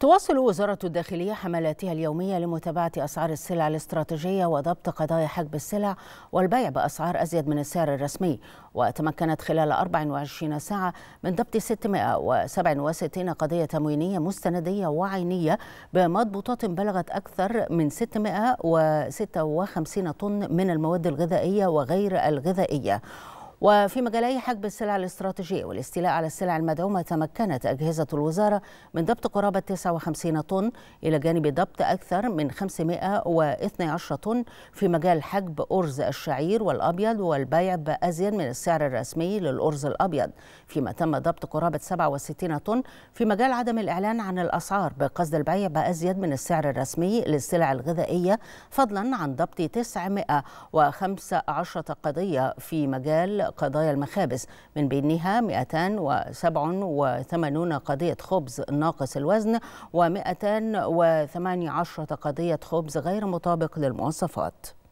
تواصل وزارة الداخلية حملاتها اليومية لمتابعة أسعار السلع الاستراتيجية وضبط قضايا حجب السلع والبيع بأسعار أزيد من السعر الرسمي وتمكنت خلال 24 ساعة من ضبط 667 قضية تموينية مستندية وعينية بمضبوطات بلغت أكثر من 656 طن من المواد الغذائية وغير الغذائية وفي مجالي حجب السلع الاستراتيجية والاستيلاء على السلع المدعومة تمكنت أجهزة الوزارة من ضبط قرابة 59 طن إلى جانب ضبط أكثر من 512 طن في مجال حجب أرز الشعير والأبيض والبيع بأزين من السعر الرسمي للأرز الأبيض فيما تم ضبط قرابة 67 طن في مجال عدم الإعلان عن الأسعار بقصد البيع بأزيد من السعر الرسمي للسلع الغذائية فضلا عن ضبط 915 قضية في مجال قضايا المخابز من بينها 287 قضية خبز ناقص الوزن و 218 قضية خبز غير مطابق للمواصفات